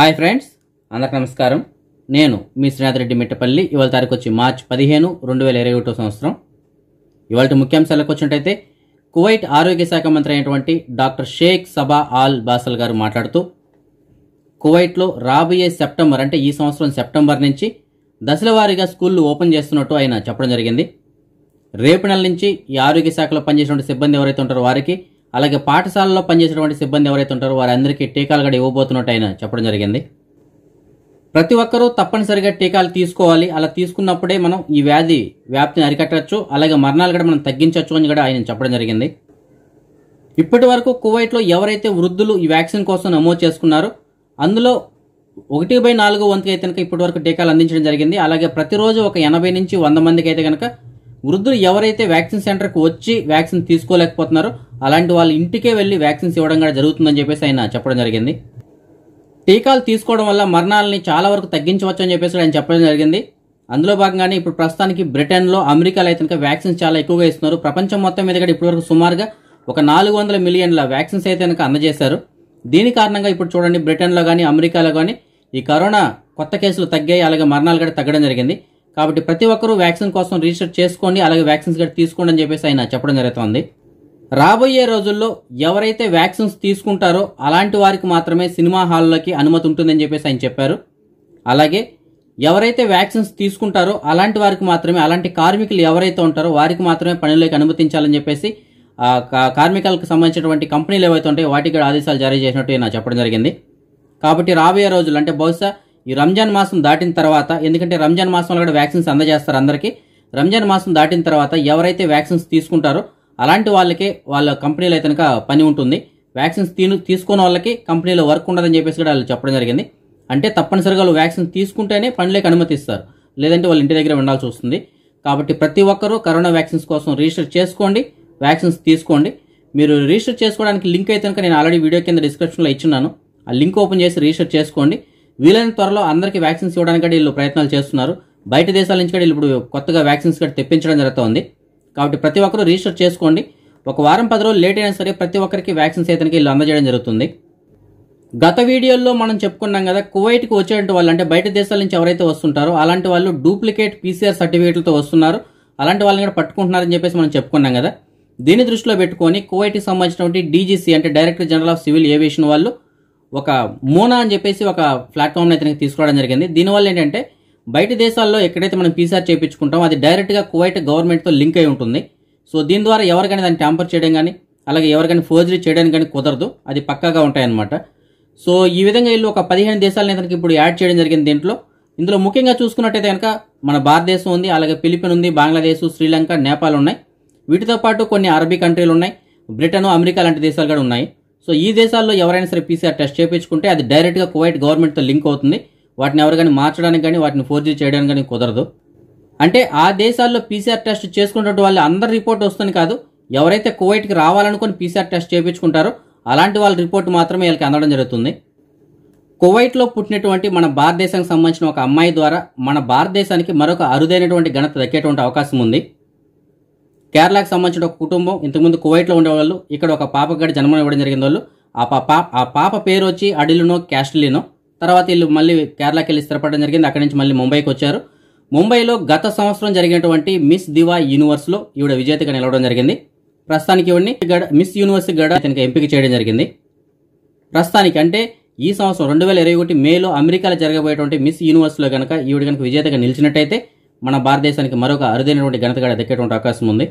hi friends అందరికి నమస్కారం నేను మీ శ్రీనాథరెడ్డి మిట్టపల్లి ఇవాళ తారీఖు వచ్చి మార్చ్ పదిహేను రెండు వేల ఇరవై ఒకటో సంవత్సరం ఇవాళ ముఖ్యాంశాలకు వచ్చినట్టయితే కువైట్ ఆరోగ్య శాఖ మంత్రి అయినటువంటి doctor Sheikh Sabah Al Basel గారు మాట్లాడుతూ కువైట్లో రాబోయే సెప్టెంబర్ అంటే ఈ సంవత్సరం సెప్టెంబర్ నుంచి దశలవారీగా స్కూళ్ళు ఓపెన్ చేస్తున్నట్టు ఆయన చెప్పడం జరిగింది రేపు నెల నుంచి ఈ ఆరోగ్య శాఖలో పనిచేసినటువంటి సిబ్బంది ఎవరైతే ఉంటారో వారికి అలాగే పాఠశాలలో పనిచేసినటువంటి సిబ్బంది ఎవరైతే ఉంటారో వారందరికీ టీకాలు కూడా ఇవ్వబోతున్నట్టు ఆయన చెప్పడం జరిగింది ప్రతి ఒక్కరూ తప్పనిసరిగా టీకాలు తీసుకోవాలి అలా తీసుకున్నప్పుడే మనం ఈ వ్యాధి వ్యాప్తిని అరికట్టచ్చు అలాగే మరణాలు కూడా మనం తగ్గించవచ్చు అని కూడా ఆయన చెప్పడం జరిగింది ఇప్పటి వరకు కువైట్లో ఎవరైతే వృద్ధులు ఈ వ్యాక్సిన్ కోసం నమోదు చేసుకున్నారో అందులో ఒకటి బై నాలుగో వంతుకైతే అయితే కనుక ఇప్పటి వరకు టీకాలు అందించడం జరిగింది అలాగే ప్రతిరోజు ఒక ఎనభై నుంచి వంద మందికి అయితే కనుక వృద్ధులు ఎవరైతే వ్యాక్సిన్ సెంటర్కి వచ్చి వ్యాక్సిన్ తీసుకోలేకపోతున్నారో అలాంటి వాళ్ళ ఇంటికే వెళ్ళి వ్యాక్సిన్స్ ఇవ్వడం కూడా జరుగుతుందని చెప్పేసి ఆయన చెప్పడం జరిగింది టీకాలు తీసుకోవడం వల్ల మరణాలని చాలా వరకు తగ్గించవచ్చు అని చెప్పేసి ఆయన చెప్పడం జరిగింది అందులో భాగంగానే ఇప్పుడు ప్రస్తుతానికి బ్రిటన్లో అమెరికాలో అయితే వ్యాక్సిన్స్ చాలా ఎక్కువగా ఇస్తున్నారు ప్రపంచం మొత్తం మీద కూడా ఇప్పటివరకు సుమారుగా ఒక నాలుగు వందల మిలియన్ల వ్యాక్సిన్స్ అయితే అందజేశారు దీని కారణంగా ఇప్పుడు చూడండి బ్రిటన్లో కానీ అమెరికాలో కానీ ఈ కరోనా కొత్త కేసులు తగ్గాయి అలాగే మరణాలు కూడా తగ్గడం జరిగింది కాబట్టి ప్రతి ఒక్కరూ వ్యాక్సిన్ కోసం రిజిస్టర్ చేసుకోండి అలాగే వ్యాక్సిన్స్ కూడా తీసుకోండి అని చెప్పేసి ఆయన చెప్పడం జరుగుతుంది రాబోయే రోజుల్లో ఎవరైతే వ్యాక్సిన్స్ తీసుకుంటారో అలాంటి వారికి మాత్రమే సినిమా హాల్లోకి అనుమతి ఉంటుందని చెప్పేసి ఆయన చెప్పారు అలాగే ఎవరైతే వ్యాక్సిన్స్ తీసుకుంటారో అలాంటి వారికి మాత్రమే అలాంటి కార్మికులు ఎవరైతే ఉంటారో వారికి మాత్రమే పనిలోకి అనుమతించాలని చెప్పేసి కార్మికులకు సంబంధించినటువంటి కంపెనీలు ఏవైతే ఉంటాయో వాటికి ఆదేశాలు జారీ చేసినట్టు చెప్పడం జరిగింది కాబట్టి రాబోయే రోజులు అంటే బహుశా ఈ రంజాన్ మాసం దాటిన తర్వాత ఎందుకంటే రంజాన్ మాసంలో కూడా వ్యాక్సిన్స్ అందజేస్తారు అందరికీ రంజాన్ మాసం దాటిన తర్వాత ఎవరైతే వ్యాక్సిన్స్ తీసుకుంటారో అలాంటి వాళ్ళకే వాళ్ళ కంపెనీలు అయితే పని ఉంటుంది వ్యాక్సిన్స్ తీసుకున్న వాళ్ళకి కంపెనీలో వర్క్ ఉండదని చెప్పేసి కూడా వాళ్ళు చెప్పడం జరిగింది అంటే తప్పనిసరిగా వాళ్ళు వ్యాక్సిన్ తీసుకుంటేనే అనుమతి అనుమతిస్తారు లేదంటే వాళ్ళు ఇంటి దగ్గర ఉండాల్సి వస్తుంది కాబట్టి ప్రతి ఒక్కరూ కరోనా వ్యాక్సిన్స్ కోసం రిజిస్టర్ చేసుకోండి వ్యాక్సిన్స్ తీసుకోండి మీరు రిజిస్టర్ చేసుకోవడానికి లింక్ అయితే కనుక నేను ఆల్రెడీ వీడియో కింద డిస్క్రిప్షన్లో ఇచ్చిన్నాను ఆ లింక్ ఓపెన్ చేసి రిజిస్టర్ చేసుకోండి వీలైన త్వరలో అందరికీ వ్యాక్సిన్స్ ఇవ్వడానికి వీళ్ళు ప్రయత్నాలు చేస్తున్నారు బయట దేశాల నుంచి కూడా ఇప్పుడు కొత్తగా వ్యాక్సిన్స్ కూడా తెప్పించడం జరుగుతుంది కాబట్టి ప్రతి ఒక్కరూ రిజిస్టర్ చేసుకోండి ఒక వారం పది రోజులు లేట్ అయినా సరే ప్రతి ఒక్కరికి వ్యాక్సిన్స్ అయితే వీళ్ళు అందజేయడం జరుగుతుంది గత వీడియోల్లో మనం చెప్పుకున్నాం కదా కువైట్కి వచ్చేటువంటి వాళ్ళు అంటే బయట దేశాల నుంచి ఎవరైతే వస్తుంటారో అలాంటి వాళ్ళు డూప్లికేట్ పీసీఆర్ సర్టిఫికేట్లతో వస్తున్నారు అలాంటి వాళ్ళని కూడా పట్టుకుంటున్నారని చెప్పేసి మనం చెప్పుకున్నాం కదా దీన్ని దృష్టిలో పెట్టుకొని కువైట్కి సంబంధించినటువంటి డీజీసీ అంటే director general of civil aviation వాళ్ళు ఒక మూనా అని చెప్పేసి ఒక ప్లాట్ఫామ్ని అయితే తీసుకోవడం జరిగింది దీనివల్ల ఏంటంటే బయట దేశాల్లో ఎక్కడైతే మనం పీసీఆర్ చేయించుకుంటామో అది డైరెక్ట్గా కువైట్ గవర్నమెంట్తో లింక్ అయి ఉంటుంది సో దీని ద్వారా ఎవరికైనా దాన్ని ట్యాంపర్ చేయడం కానీ అలాగే ఎవరికైనా ఫోర్జరీ చేయడానికి కానీ కుదరదు అది పక్కాగా ఉంటాయన్నమాట సో ఈ విధంగా వీళ్ళు ఒక పదిహేను దేశాలను ఇతనికి ఇప్పుడు యాడ్ చేయడం జరిగింది దీంట్లో ఇందులో ముఖ్యంగా చూసుకున్నట్టయితే కనుక మన భారతదేశం ఉంది అలాగే ఫిలిపిన్ ఉంది బంగ్లాదేశ్ శ్రీలంక నేపాల్ ఉన్నాయి వీటితో పాటు కొన్ని అరబీ కంట్రీలు ఉన్నాయి బ్రిటన్ అమెరికా లాంటి దేశాలు కూడా ఉన్నాయి సో ఈ దేశాల్లో ఎవరైనా సరే పీసీఆర్ టెస్ట్ చేయించుకుంటే అది డైరెక్ట్గా కువైట్ గవర్నమెంట్తో లింక్ అవుతుంది వాటిని ఎవరు కానీ మార్చడానికి కానీ వాటిని ఫోర్జీ చేయడానికి కానీ కుదరదు అంటే ఆ దేశాల్లో పీసీఆర్ టెస్ట్ చేసుకున్నటువంటి వాళ్ళు అందరి రిపోర్ట్ వస్తుంది కాదు ఎవరైతే కువైట్కి రావాలనుకుని పీసీఆర్ టెస్ట్ చేయించుకుంటారో అలాంటి వాళ్ళ రిపోర్ట్ మాత్రమే వీళ్ళకి అందడం జరుగుతుంది కువైట్లో పుట్టినటువంటి మన భారతదేశానికి సంబంధించిన ఒక అమ్మాయి ద్వారా మన భారతదేశానికి మరొక అరుదైనటువంటి ఘనత దక్కేటువంటి అవకాశం ఉంది కేరళకు సంబంధించిన ఒక కుటుంబం ఇంతకుముందు కువైట్లో ఉండేవాళ్ళు ఇక్కడ ఒక పాప గడి జన్మను ఇవ్వడం జరిగింది వాళ్ళు ఆ పాప ఆ పాప పేరు వచ్చి అడిలునో క్యాస్టలినో తర్వాత వీళ్ళు మళ్ళీ కేరళకి వెళ్ళి స్థిరపడడం జరిగింది అక్కడి నుంచి మళ్ళీ ముంబైకి వచ్చారు ముంబైలో గత సంవత్సరం జరిగినటువంటి మిస్ దివా యూనివర్స్లో ఈవిడ విజేతగా నిలవడం జరిగింది ప్రస్తుతానికి ఇవన్నీ గడ మిస్ యూనివర్స్ గడ ఇతనికి ఎంపిక చేయడం జరిగింది ప్రస్తుతానికి అంటే ఈ సంవత్సరం రెండు వేల ఇరవై ఒకటి మేలో అమెరికాలో జరగబోయేటువంటి మిస్ యూనివర్స్లో కనుక ఈవిడ కనుక విజేతగా నిలిచినట్టయితే మన భారతదేశానికి మరొక అరుదైనటువంటి ఘనతగా దక్కేటువంటి అవకాశం ఉంది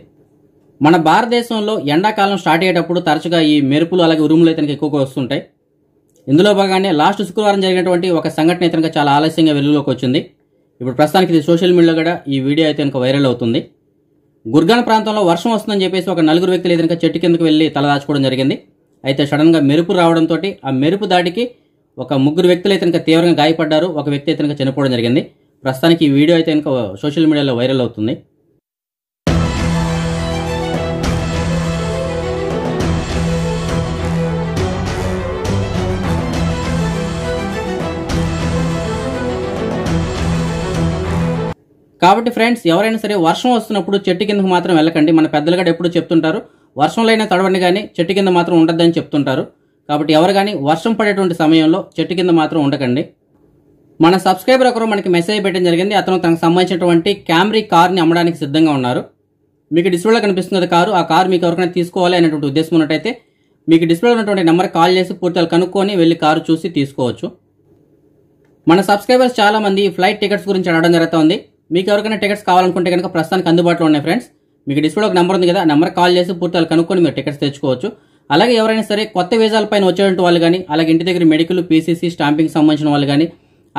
మన భారతదేశంలో ఎండాకాలం స్టార్ట్ అయ్యేటప్పుడు తరచుగా ఈ మెరుపులు అలాగే ఉరుములు అయితే ఎక్కువగా వస్తుంటాయి ఇందులో భాగంగానే లాస్ట్ శుక్రవారం జరిగినటువంటి ఒక సంఘటన అయితే చాలా ఆలస్యంగా వెలుగులోకి వచ్చింది ఇప్పుడు ప్రస్తుతానికి ఇది సోషల్ మీడియాలో కూడా ఈ వీడియో అయితే కనుక వైరల్ అవుతుంది గుర్గాన్ ప్రాంతంలో వర్షం వస్తుందని చెప్పేసి ఒక నలుగురు వ్యక్తులు అయితే చెట్టు కిందకు వెళ్ళి తలదాచుకోవడం జరిగింది అయితే సడన్గా మెరుపు రావడంతో ఆ మెరుపు దాటికి ఒక ముగ్గురు వ్యక్తులు అయితే తీవ్రంగా గాయపడ్డారు ఒక వ్యక్తి అయితే చనిపోవడం జరిగింది ప్రస్తుతానికి ఈ వీడియో అయితే ఇంకా సోషల్ మీడియాలో వైరల్ అవుతుంది కాబట్టి ఫ్రెండ్స్ ఎవరైనా సరే వర్షం వస్తున్నప్పుడు చెట్టు కిందకు మాత్రం వెళ్ళకండి మన పెద్దలు కూడా ఎప్పుడు చెప్తుంటారు అయినా తడవండి కానీ చెట్టు కింద మాత్రం ఉండద్దని చెప్తుంటారు కాబట్టి ఎవరు కానీ వర్షం పడేటువంటి సమయంలో చెట్టు కింద మాత్రం ఉండకండి మన సబ్స్క్రైబర్ ఒకరు మనకి మెసేజ్ పెట్టడం జరిగింది అతను తనకు సంబంధించినటువంటి క్యామ్రీ కార్ని అమ్మడానికి సిద్ధంగా ఉన్నారు మీకు డిస్ప్లేలో కనిపిస్తున్నది కారు ఆ కారు మీకు ఎవరికైనా తీసుకోవాలి అనేటువంటి ఉద్దేశం ఉన్నట్టయితే మీకు డిస్ప్లే ఉన్నటువంటి నెంబర్ కాల్ చేసి పూర్తిగా కనుక్కొని వెళ్ళి కారు చూసి తీసుకోవచ్చు మన సబ్స్క్రైబర్స్ చాలామంది ఫ్లైట్ టికెట్స్ గురించి అడగడం జరుగుతుంది మీకు ఎవరికైనా టికెట్స్ కావాలనుకుంటే కనుక ప్రస్తుతానికి అందుబాటులో ఉన్నాయి ఫ్రెండ్స్ మీకు డిస్ప్లేలో ఒక నెంబర్ ఉంది కదా నెంబర్ కాల్ చేసి పూర్తిగా కనుక్కొని మీరు టికెట్స్ తెచ్చుకోవచ్చు అలాగే ఎవరైనా సరే కొత్త పైన వచ్చేటువంటి వాళ్ళు కానీ అలాగే ఇంటి దగ్గర మెడికల్ పీసీసీ స్టాంపింగ్ సంబంధించిన వాళ్ళు కానీ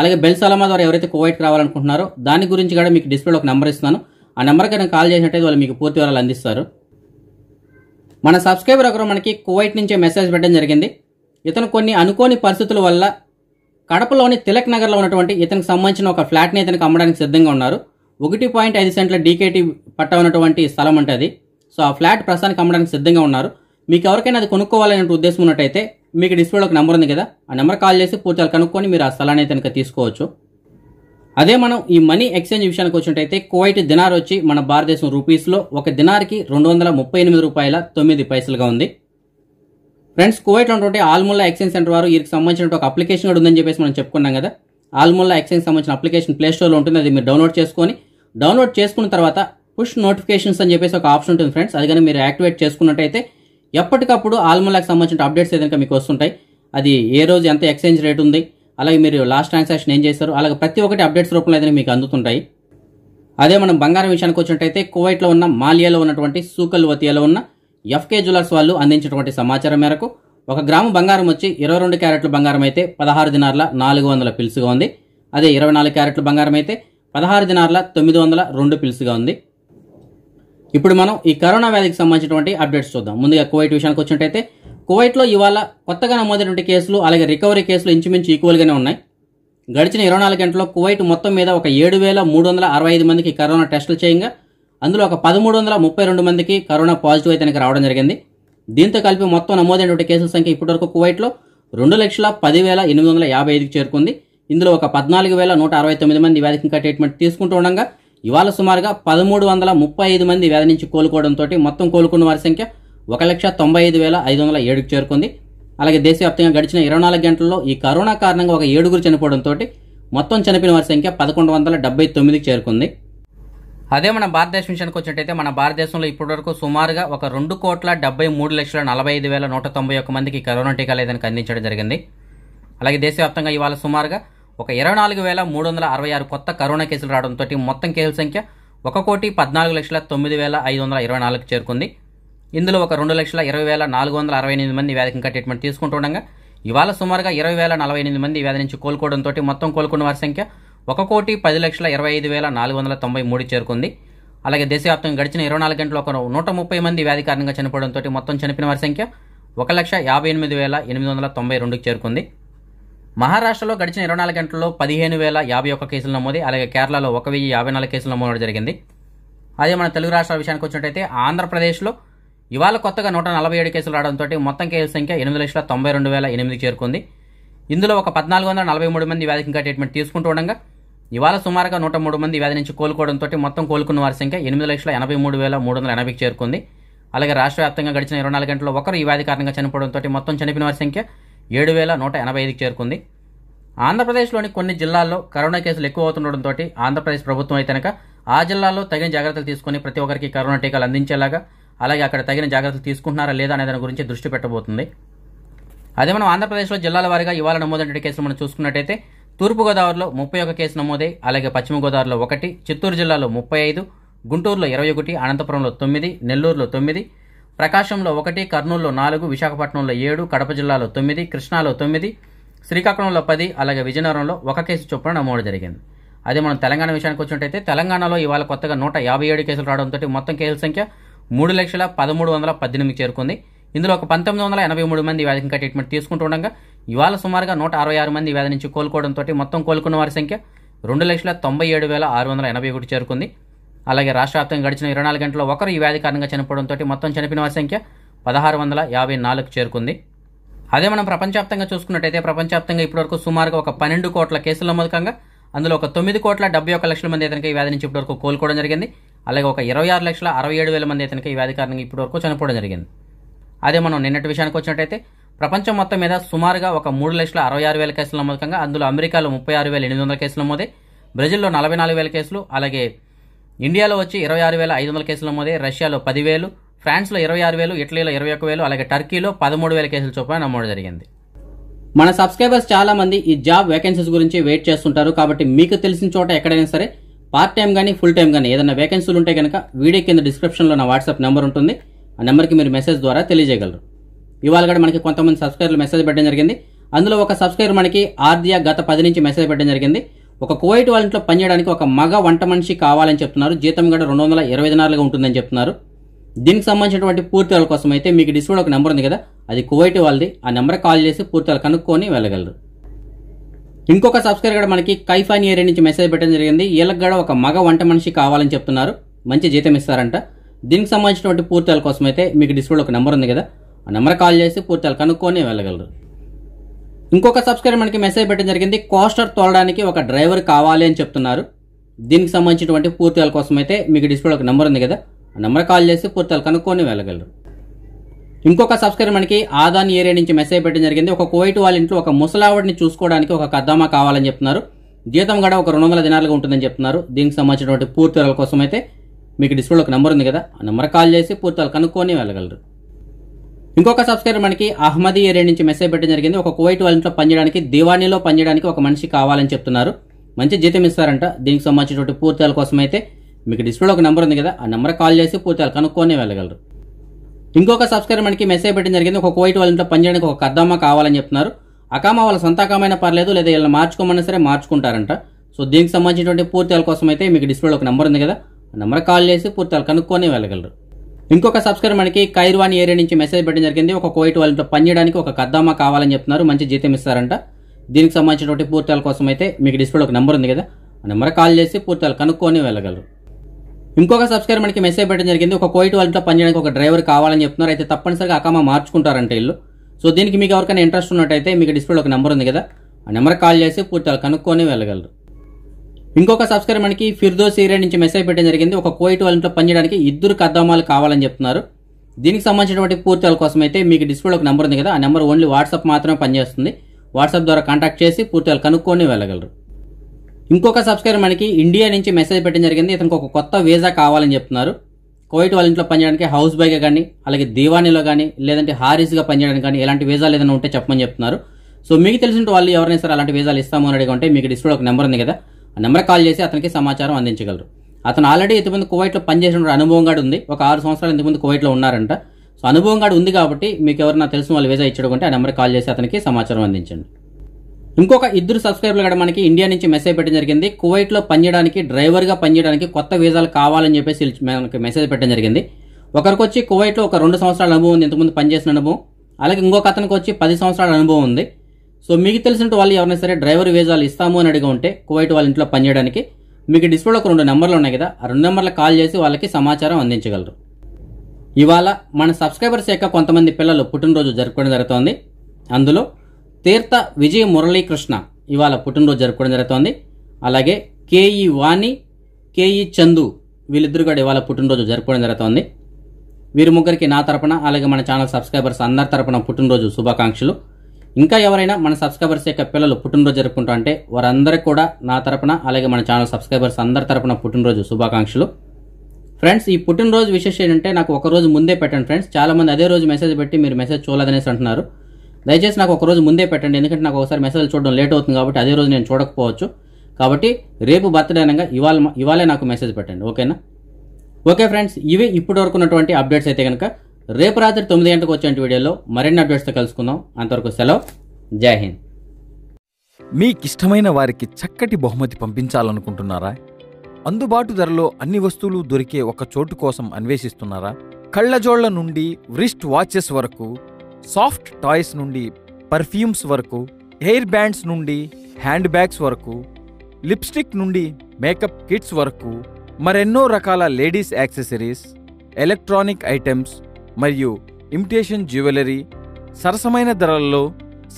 అలాగే బెల్ సలమా ద్వారా ఎవరైతే కువైట్కి రావాలనుకుంటున్నారో దాని గురించి కూడా మీకు డిస్ప్లేలో ఒక నెంబర్ ఇస్తున్నాను ఆ నెంబర్కి నేను కాల్ చేసినట్టయితే వాళ్ళు మీకు పూర్తి వివరాలు అందిస్తారు మన సబ్స్క్రైబర్ ఒకరు మనకి కువైట్ నుంచే మెసేజ్ పెట్టడం జరిగింది ఇతను కొన్ని అనుకోని పరిస్థితుల వల్ల కడపలోని తిలక్ నగర్లో ఉన్నటువంటి ఇతనికి సంబంధించిన ఒక ఫ్లాట్ని ఇతనికి అమ్మడానికి సిద్ధంగా ఉన్నారు ఒకటి పాయింట్ ఐదు సెంట్ల డీకేటీ పట్ట ఉన్నటువంటి స్థలం ఉంటుంది సో ఆ ఫ్లాట్ ప్రస్తుతానికి అమ్మడానికి సిద్ధంగా ఉన్నారు మీకు ఎవరికైనా అది కొనుక్కోవాలనే ఉద్దేశం ఉన్నట్టయితే మీకు డిస్ప్లేలో ఒక నెంబర్ ఉంది కదా ఆ నెంబర్ కాల్ చేసి పూర్తి కనుక్కొని మీరు ఆ స్థలాన్ని అయితే కనుక తీసుకోవచ్చు అదే మనం ఈ మనీ ఎక్స్చేంజ్ విషయానికి వచ్చినట్టయితే కువైట్ దినార్ వచ్చి మన భారతదేశం రూపీస్లో ఒక దినార్కి రెండు వందల ముప్పై ఎనిమిది రూపాయల తొమ్మిది పైసలుగా ఉంది ఫ్రెండ్స్ కువైట్లో ఉన్నటువంటి ఆల్మూల్లా ఎక్స్చేంజ్ సెంటర్ వారు వీరికి సంబంధించిన ఒక అప్లికేషన్ కూడా ఉందని చెప్పేసి మనం చెప్పుకున్నాం కదా ఆల్మూల్లా ఎక్స్చేంజ్ సంబంధించిన అప్లికేషన్ ప్లే స్టోర్లో ఉంటుంది అది మీరు డౌన్లోడ్ చేసుకొని డౌన్లోడ్ చేసుకున్న తర్వాత పుష్ నోటిఫికేషన్స్ అని చెప్పేసి ఒక ఆప్షన్ ఉంటుంది ఫ్రెండ్స్ అది కానీ మీరు యాక్టివేట్ చేసుకున్నట్టయితే ఎప్పటికప్పుడు ఆల్మలాకి సంబంధించిన అప్డేట్స్ ఏదైనా మీకు వస్తుంటాయి అది ఏ రోజు ఎంత ఎక్స్చేంజ్ రేట్ ఉంది అలాగే మీరు లాస్ట్ ట్రాన్సాక్షన్ ఏం చేశారు అలాగే ప్రతి ఒక్కటి అప్డేట్స్ రూపంలో ఏదైనా మీకు అందుతుంటాయి అదే మనం బంగారం విషయానికి వచ్చినట్టయితే కువైట్లో ఉన్న మాలియాలో ఉన్నటువంటి సూకల్ వతియాలో ఉన్న ఎఫ్కే జ్యువెలర్స్ వాళ్ళు అందించినటువంటి సమాచారం మేరకు ఒక గ్రాము బంగారం వచ్చి ఇరవై రెండు క్యారెట్ల బంగారం అయితే పదహారు దినార్ల నాలుగు వందల పిలుసుగా ఉంది అదే ఇరవై నాలుగు క్యారెట్ల బంగారం అయితే పదహారు దినార్ల తొమ్మిది వందల రెండు పిలుసుగా ఉంది ఇప్పుడు మనం ఈ కరోనా వ్యాధికి సంబంధించినటువంటి అప్డేట్స్ చూద్దాం ముందుగా కువైట్ విషయానికి వచ్చినట్టయితే కువైట్లో ఇవాళ కొత్తగా నమోదైనటువంటి కేసులు అలాగే రికవరీ కేసులు ఇంచుమించు ఈక్వల్గానే ఉన్నాయి గడిచిన ఇరవై నాలుగు గంటల్లో కువైట్ మొత్తం మీద ఒక ఏడు వేల మూడు వందల అరవై ఐదు మందికి కరోనా టెస్టులు చేయంగా అందులో ఒక పదమూడు వందల ముప్పై రెండు మందికి కరోనా పాజిటివ్ అయితే రావడం జరిగింది దీంతో కలిపి మొత్తం నమోదైనటువంటి కేసుల సంఖ్య ఇప్పటివరకు కువైట్లో రెండు లక్షల పదివేల ఎనిమిది వందల యాభై ఐదుకి చేరుకుంది ఇందులో ఒక పద్నాలుగు వేల నూట అరవై తొమ్మిది మంది వ్యాధికి ఇంకా ట్రీట్మెంట్ తీసుకుంటూ ఉండగా ఇవాళ సుమారుగా పదమూడు వందల ముప్పై ఐదు మంది వ్యాధి నుంచి కోలుకోవడంతో మొత్తం కోలుకున్న వారి సంఖ్య ఒక లక్ష తొంభై ఐదు వేల ఐదు వందల ఏడుకు చేరుకుంది అలాగే దేశవ్యాప్తంగా గడిచిన ఇరవై నాలుగు గంటల్లో ఈ కరోనా కారణంగా ఒక ఏడుగురు చనిపోవడంతో మొత్తం చనిపోయిన వారి సంఖ్య పదకొండు వందల డెబ్బై తొమ్మిదికి చేరుకుంది అదే మన భారతదేశం విషయానికి వచ్చినట్టయితే మన భారతదేశంలో ఇప్పటివరకు సుమారుగా ఒక రెండు కోట్ల డెబ్బై మూడు లక్షల నలభై ఐదు వేల నూట తొంభై ఒక మందికి కరోనా టీకాలు ఏదైనా అందించడం జరిగింది అలాగే దేశవ్యాప్తంగా ఇవాళ సుమారుగా ఒక ఇరవై నాలుగు వేల మూడు వందల అరవై ఆరు కొత్త కరోనా కేసులు రావడంతో మొత్తం కేసుల సంఖ్య ఒక కోటి పద్నాలుగు లక్షల తొమ్మిది వేల ఐదు వందల ఇరవై నాలుగు చేరుకుంది ఇందులో ఒక రెండు లక్షల ఇరవై వేల నాలుగు వందల అరవై ఎనిమిది మంది వ్యాధికి ఇంకా ట్రీట్మెంట్ తీసుకుంటుండగా ఇవాళ సుమారుగా ఇరవై వేల నలభై ఎనిమిది మంది వ్యాధి నుంచి కోలుకోవడంతో మొత్తం కోలుకున్న వారి సంఖ్య ఒక కోటి పది లక్షల ఇరవై ఐదు వేల నాలుగు వందల తొంభై మూడు చేరుకుంది అలాగే దేశవ్యాప్తంగా గడిచిన ఇరవై నాలుగు గంటల ఒక నూట ముప్పై మంది వ్యాధి కారణంగా చనిపోవడంతో మొత్తం చనిపోయిన వారి సంఖ్య ఒక లక్ష యాభై ఎనిమిది వేల ఎనిమిది వందల తొంభై రెండుకి చేరుకుంది మహారాష్ట్రలో గడిచిన ఇరవై నాలుగు గంటల్లో పదిహేను వేల యాభై ఒక్క కేసులు నమోదు అలాగే కేరళలో ఒక వెయ్యి యాభై నాలుగు కేసులు నమోదు జరిగింది అదే మన తెలుగు రాష్ట్రాల విషయానికి వచ్చినట్టయితే ఆంధ్రప్రదేశ్లో ఇవాళ కొత్తగా నూట నలభై ఏడు కేసులు రావడంతో మొత్తం కేసుల సంఖ్య ఎనిమిది లక్షల తొంభై రెండు వేల ఎనిమిదికి చేరుకుంది ఇందులో ఒక పద్నాలుగు వందల నలభై మూడు మంది వ్యాధికి ఇంకా ట్రీట్మెంట్ తీసుకుంటూ ఉండగా ఇవాళ సుమారుగా నూట మూడు మంది వ్యాధి నుంచి కోలుకోవడంతో మొత్తం కోలుకున్న వారి సంఖ్య ఎనిమిది లక్షల ఎనభై మూడు వేల మూడు వందల ఎనభైకి చేరుకుంది అలాగే రాష్ట్ర వ్యాప్తంగా గడిచిన ఇరవై నాలుగు గంటల్లో ఒకరు ఈ వ్యాధి కారణంగా చనిపోవడంతో మొత్తం చనిపోయిన వారి సంఖ్య ఏడు వేల నూట ఎనభై ఐదుకి చేరుకుంది ఆంధ్రప్రదేశ్లోని కొన్ని జిల్లాల్లో కరోనా కేసులు ఎక్కువ అవుతుండటంతో ఆంధ్రప్రదేశ్ ప్రభుత్వం అయితే ఆ జిల్లాలో తగిన జాగ్రత్తలు తీసుకుని ప్రతి ఒక్కరికి కరోనా టీకాలు అందించేలాగా అలాగే అక్కడ తగిన జాగ్రత్తలు తీసుకుంటున్నారా లేదా అనే దాని గురించి దృష్టి పెట్టబోతుంది అదే మనం ఆంధ్రప్రదేశ్లో జిల్లాల వారీగా ఇవాళ నమోదైన కేసులు మనం చూసుకున్నట్టయితే తూర్పుగోదావరిలో ముప్పై ఒక కేసు నమోదై అలాగే పశ్చిమ గోదావరిలో ఒకటి చిత్తూరు జిల్లాలో ముప్పై ఐదు గుంటూరులో ఇరవై ఒకటి అనంతపురంలో తొమ్మిది నెల్లూరులో తొమ్మిది ప్రకాశంలో ఒకటి కర్నూలులో నాలుగు విశాఖపట్నంలో ఏడు కడప జిల్లాలో తొమ్మిది కృష్ణాలో తొమ్మిది శ్రీకాకుళంలో పది అలాగే విజయనగరంలో ఒక కేసు చొప్పున నమోదు జరిగింది అదే మనం తెలంగాణ విషయానికి వచ్చినట్టయితే తెలంగాణలో ఇవాళ కొత్తగా నూట యాభై ఏడు కేసులు రావడంతో మొత్తం కేసుల సంఖ్య మూడు లక్షల పదమూడు వందల పద్దెనిమిది చేరుకుంది ఇందులో ఒక పంతొమ్మిది వందల ఎనభై మూడు మంది వ్యాధి ఇంకా ట్రీట్మెంట్ తీసుకుంటుండగా ఇవాళ సుమారుగా నూట అరవై ఆరు మంది వ్యాధి నుంచి కోలుకోవడంతో మొత్తం కోలుకున్న వారి సంఖ్య రెండు లక్షల తొంభై ఏడు వేల ఆరు వందల ఎనభై ఒకటి చేరుకుంది అలాగే రాష్ట్ర వ్యాప్తంగా గడిచిన ఇరవై నాలుగు గంటల్లో ఒకరు ఈ వ్యాధి కారణంగా చనిపోవడంతో మొత్తం చనిపోయిన వారి సంఖ్య పదహారు వందల యాభై నాలుగు చేరుకుంది అదే మనం ప్రపంచవ్యాప్తంగా చూసుకున్నట్టయితే ప్రపంచవ్యాప్తంగా ఇప్పటివరకు సుమారుగా ఒక పన్నెండు కోట్ల కేసుల మూలకంగా అందులో ఒక తొమ్మిది కోట్ల డెబ్బై ఒక లక్షల మంది ఇతనికి ఈ వ్యాధి నుంచి ఇప్పటివరకు కోలుకోవడం జరిగింది అలాగే ఒక ఇరవై ఆరు లక్షల అరవై ఏడు వేల మంది ఇతనికి ఈ వ్యాధి కారణంగా ఇప్పటివరకు చనిపోవడం జరిగింది అదే మనం నిన్నటి విషయానికి వచ్చినట్టయితే ప్రపంచం మొత్తం మీద సుమారుగా ఒక మూడు లక్షల అరవై ఆరు వేల కేసుల మూలకంగా అందులో అమెరికాలో ముప్పై ఆరు వేల ఎనిమిది వందల కేసులు నమోదే బ్రెజిల్లో నలభై నాలుగు వేల కేసులు అలాగే ఇండియాలో వచ్చి ఇరవై ఆరు వేల ఐదు వందల కేసులు నమోదే రష్యాలో పదివేలు ఫ్రాన్స్లో ఇరవై ఆరు వేలు ఇటలీలో ఇరవై ఒక వేలు అలాగే టర్కీలో పదమూడు వేల కేసులు చొప్పున నమోదు జరిగింది మన సబ్స్క్రైబర్స్ చాలామంది ఈ జాబ్ వేకెన్సీస్ గురించి వెయిట్ చేస్తుంటారు కాబట్టి మీకు తెలిసిన చోట ఎక్కడైనా సరే పార్ట్ టైం కానీ ఫుల్ టైం కానీ ఏదైనా వేకెన్సీలు ఉంటే కనుక వీడియో కింద డిస్క్రిప్షన్లో నా వాట్సాప్ నెంబర్ ఉంటుంది ఆ నెంబర్కి మీరు మెసేజ్ ద్వారా తెలియజేయగలరు ఇవాళ కూడా మనకి కొంతమంది సబ్స్క్రైబర్లు మెసేజ్ పెట్టడం జరిగింది అందులో ఒక సబ్స్క్రైబర్ మనకి ఆర్దియా గత పది నుంచి మెసేజ్ పెట్టడం జరిగింది ఒక కువైట్ వాళ్ళ ఇంట్లో పనిచేయడానికి ఒక మగ వంట మనిషి కావాలని చెప్తున్నారు జీతం కూడా రెండు వందల ఇరవై దినాలుగా ఉంటుందని చెప్తున్నారు దీనికి సంబంధించినటువంటి పూర్తి వాళ్ళ కోసం అయితే మీకు డిస్ప్లే ఒక నెంబర్ ఉంది కదా అది కువైట్ వాళ్ళది ఆ నెంబర్ కాల్ చేసి పూర్తి వాళ్ళు కనుక్కొని వెళ్ళగలరు ఇంకొక సబ్స్క్రైబర్ కూడా మనకి కైఫాన్ ఏరియా నుంచి మెసేజ్ పెట్టడం జరిగింది వీళ్ళకి కూడా ఒక మగ వంట మనిషి కావాలని చెప్తున్నారు మంచి జీతం ఇస్తారంట దీనికి సంబంధించినటువంటి పూర్తాల కోసం అయితే మీకు డిస్ప్లో ఒక నెంబర్ ఉంది కదా ఆ నెంబర్ కాల్ చేసి పూర్తాలు కనుక్కొని వెళ్ళగలరు ఇంకొక సబ్స్క్రైబర్ మనకి మెసేజ్ పెట్టడం జరిగింది కోస్టర్ తోలడానికి ఒక డ్రైవర్ కావాలి అని చెప్తున్నారు దీనికి సంబంధించినటువంటి పూర్తాల కోసం అయితే మీకు డిస్ప్లేలో ఒక నెంబర్ ఉంది కదా నెంబర్ కాల్ చేసి పూర్తలు కనుక్కొని వెళ్ళగలరు ఇంకొక సబ్స్క్రైబర్ మనకి ఆదాని ఏరియా నుంచి మెసేజ్ పెట్టడం జరిగింది ఒక కోయిట్ వాళ్ళ ఇంట్లో ఒక ముసలావిడిని చూసుకోవడానికి ఒక కద్దామా కావాలని చెప్తున్నారు జీతం గడ ఒక రెండు వందల దినాలుగా ఉంటుందని చెప్తున్నారు దీనికి సంబంధించినటువంటి పూర్తి కోసం అయితే మీకు డిస్ప్లేలో ఒక నెంబర్ ఉంది కదా ఆ నెంబర్ కాల్ చేసి పూర్తి కనుక్కొని వెళ్ళగలరు ఇంకొక సబ్స్క్రైబర్ మనకి అహ్మదీ ఏరియా నుంచి మెసేజ్ పెట్టడం జరిగింది ఒక కోయిట్ వాళ్ళ ఇంట్లో పనిచేయడానికి దివాణిలో పనిచేయడానికి ఒక మనిషి కావాలని చెప్తున్నారు మంచి జీతం ఇస్తారంట దీనికి సంబంధించినటువంటి పూర్తి కోసం అయితే మీకు డిస్ప్లేలో ఒక నెంబర్ ఉంది కదా ఆ నెంబర్ కాల్ చేసి వాళ్ళు కనుక్కొని వెళ్ళగలరు ఇంకొక సబ్స్క్రైబర్ మనకి మెసేజ్ పెట్టడం జరిగింది ఒక కోయిట్ వాళ్ళ ఇంట్లో పనిచేయడానికి ఒక కద్దమ్మ కావాలని చెప్తున్నారు అకామ వాళ్ళ సొంత అకామైన పర్లేదు లేదా వీళ్ళని మార్చుకోమన్నా సరే మార్చుకుంటారంట సో దీనికి సంబంధించినటువంటి పూర్తి కోసం అయితే మీకు డిస్ప్లేలో ఒక నెంబర్ ఉంది కదా ఆ నెంబర్ కాల్ చేసి వాళ్ళు కనుక్కొని వెళ్ళగలరు ఇంకొక సబ్స్క్రైబర్ మనకి కైర్వాణి ఏరియా నుంచి మెసేజ్ పెట్టడం జరిగింది ఒక కోయిట్ వాళ్ళ ఇంట్లో పనిచేయడానికి ఒక కద్దమ్మ కావాలని చెప్తున్నారు మంచి జీతం ఇస్తారంట దీనికి సంబంధించినటువంటి పూర్తిల కోసం అయితే మీకు డిస్ప్లేలో ఒక నెంబర్ ఉంది కదా ఆ నెంబర్ కాల్ చేసి వాళ్ళు కనుక్కొని వెళ్ళగలరు ఇంకొక సబ్స్క్రైబర్ మనకి మెసేజ్ పెట్టడం జరిగింది ఒక కోయిట్ వాళ్ళతో పనిచేయడానికి ఒక డ్రైవర్ కావాలని చెప్తున్నారు అయితే తప్పనిసరిగా అకామా మార్చుకుంటారంటే ఇల్లు సో దీనికి మీకు ఎవరికైనా ఇంట్రెస్ట్ ఉన్నట్టయితే మీకు డిస్ప్లేలో ఒక నెంబర్ ఉంది కదా ఆ నెంబర్ కాల్ చేసి పూర్తి కనుక్కొని వెళ్ళగలరు ఇంకొక సబ్స్క్రైబర్ మనకి ఫిర్దో సీరియల్ నుంచి మెసేజ్ పెట్టడం జరిగింది ఒక కోయిట్ వాళ్ళతో పనిచేయడానికి ఇద్దరు కద్దామాలు కావాలని చెప్తున్నారు దీనికి సంబంధించినటువంటి పూర్తి కోసం అయితే మీకు డిస్ప్లేలో ఒక నెంబర్ ఉంది కదా ఆ నెంబర్ ఓన్లీ వాట్సాప్ మాత్రమే పనిచేస్తుంది వాట్సాప్ ద్వారా కాంటాక్ట్ చేసి పూర్తి కనుక్కొని వెళ్ళగలరు ఇంకొక సబ్స్క్రైబర్ మనకి ఇండియా నుంచి మెసేజ్ పెట్టడం జరిగింది ఇతనికి ఒక కొత్త వీజా కావాలని చెప్తున్నారు కోవిట్ వాళ్ళ ఇంట్లో పనిచేయడానికి హౌస్ బైగా కానీ అలాగే దీవానీలో కానీ లేదంటే హారీస్గా పనిచేయడానికి కానీ ఇలాంటి వీజాలు ఏదైనా ఉంటే చెప్పమని చెప్తున్నారు సో మీకు తెలిసిన వాళ్ళు ఎవరైనా సరే అలాంటి ఇస్తాము అని అడిగి ఉంటే మీకు డిస్ప్లే ఒక నెంబర్ ఉంది కదా ఆ నెంబర్ కాల్ చేసి అతనికి సమాచారం అందించగలరు అతను ఆల్రెడీ ఇంతకుముందు కువైట్లో పనిచేసిన అనుభవం గాడు ఉంది ఒక ఆరు సంవత్సరాలు ఇంతకుముందు కువైట్లో ఉన్నారంట సో అనుభవం గాడు ఉంది కాబట్టి మీకు ఎవరైనా తెలిసిన వాళ్ళు వీజా ఇచ్చడం ఆ నెంబర్ కాల్ చేసి అతనికి సమాచారం అందించండి ఇంకొక ఇద్దరు సబ్స్క్రైబర్లు కూడా మనకి ఇండియా నుంచి మెసేజ్ పెట్టడం జరిగింది కువైట్లో పనిచేయడానికి డ్రైవర్గా పనిచేయడానికి కొత్త వీసాలు కావాలని చెప్పేసి మనకి మెసేజ్ పెట్టడం జరిగింది ఒకరికి వచ్చి కువైట్లో ఒక రెండు సంవత్సరాల అనుభవం ఉంది ఇంతకుముందు పనిచేసిన అనుభవం అలాగే ఇంకొక అతనికి వచ్చి పది సంవత్సరాల అనుభవం ఉంది సో మీకు తెలిసిన వాళ్ళు ఎవరైనా సరే డ్రైవర్ వీసాలు ఇస్తాము అని అడిగి ఉంటే కువైట్ వాళ్ళ ఇంట్లో పనిచేయడానికి మీకు డిస్ప్లేలో ఒక రెండు నెంబర్లు ఉన్నాయి కదా ఆ రెండు నెంబర్లు కాల్ చేసి వాళ్ళకి సమాచారం అందించగలరు ఇవాళ మన సబ్స్క్రైబర్స్ యొక్క కొంతమంది పిల్లలు పుట్టినరోజు జరుపుకోవడం జరుగుతోంది అందులో తీర్థ విజయ మురళీకృష్ణ ఇవాళ పుట్టినరోజు జరుపుకోవడం జరుగుతోంది అలాగే కేఈ వాణి కేఈ చందు వీళ్ళిద్దరు కూడా ఇవాళ పుట్టినరోజు జరుపుకోవడం జరుగుతోంది వీరి ముగ్గురికి నా తరపున అలాగే మన ఛానల్ సబ్స్క్రైబర్స్ అందరి తరపున పుట్టినరోజు శుభాకాంక్షలు ఇంకా ఎవరైనా మన సబ్స్క్రైబర్స్ యొక్క పిల్లలు పుట్టినరోజు జరుపుకుంటా అంటే వారందరికీ కూడా నా తరపున అలాగే మన ఛానల్ సబ్స్క్రైబర్స్ అందరి తరపున పుట్టినరోజు శుభాకాంక్షలు ఫ్రెండ్స్ ఈ పుట్టినరోజు విశేషం ఏంటంటే నాకు ఒక రోజు ముందే పెట్టండి ఫ్రెండ్స్ చాలామంది అదే రోజు మెసేజ్ పెట్టి మీరు మెసేజ్ చూడలేదనేసి అంటున్నారు దయచేసి నాకు ఒక రోజు ముందే పెట్టండి ఎందుకంటే నాకు ఒకసారి మెసేజ్ చూడడం లేట్ అవుతుంది కాబట్టి అదే రోజు నేను చూడకపోవచ్చు కాబట్టి రేపు బర్త్డే అనగా ఇవాళ ఇవాళే నాకు మెసేజ్ పెట్టండి ఓకేనా ఓకే ఫ్రెండ్స్ ఇవి ఇప్పటి వరకు ఉన్నటువంటి అప్డేట్స్ అయితే కనుక రేపు రాత్రి తొమ్మిది గంటకు వచ్చే వీడియోలో మరిన్ని అప్డేట్స్తో కలుసుకుందాం అంతవరకు సెలవు జై హింద్ మీకు ఇష్టమైన వారికి చక్కటి బహుమతి పంపించాలనుకుంటున్నారా అందుబాటు ధరలో అన్ని వస్తువులు దొరికే ఒక చోటు కోసం అన్వేషిస్తున్నారా కళ్ళజోళ్ల నుండి రిస్ట్ వాచెస్ వరకు సాఫ్ట్ టాయ్స్ నుండి పర్ఫ్యూమ్స్ వరకు హెయిర్ బ్యాండ్స్ నుండి హ్యాండ్ బ్యాగ్స్ వరకు లిప్స్టిక్ నుండి మేకప్ కిట్స్ వరకు మరెన్నో రకాల లేడీస్ యాక్సెసరీస్ ఎలక్ట్రానిక్ ఐటమ్స్ మరియు ఇమిటేషన్ జ్యువెలరీ సరసమైన ధరల్లో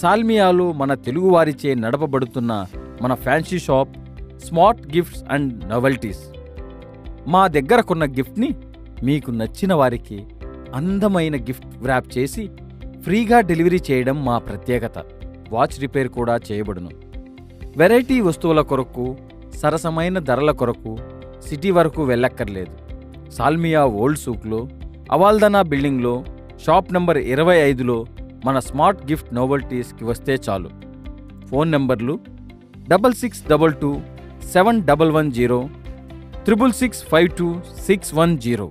సాల్మియాలో మన తెలుగువారిచే నడపబడుతున్న మన fancy shop smart gifts and novelties మా దగ్గర కొన్న గిఫ్ట్ని మీకు నచ్చిన వారికి అందమైన గిఫ్ట్ వ్రాప్ చేసి ఫ్రీగా డెలివరీ చేయడం మా ప్రత్యేకత వాచ్ రిపేర్ కూడా చేయబడును వెరైటీ వస్తువుల కొరకు సరసమైన ధరల కొరకు సిటీ వరకు వెళ్ళక్కర్లేదు సాల్మియా ఓల్డ్ సూక్లో అవాల్దనా బిల్డింగ్లో షాప్ నంబర్ ఇరవై ఐదులో మన స్మార్ట్ గిఫ్ట్ నోవల్టీస్కి వస్తే చాలు ఫోన్ నెంబర్లు double six double two seven double one zero triple six five two six one zero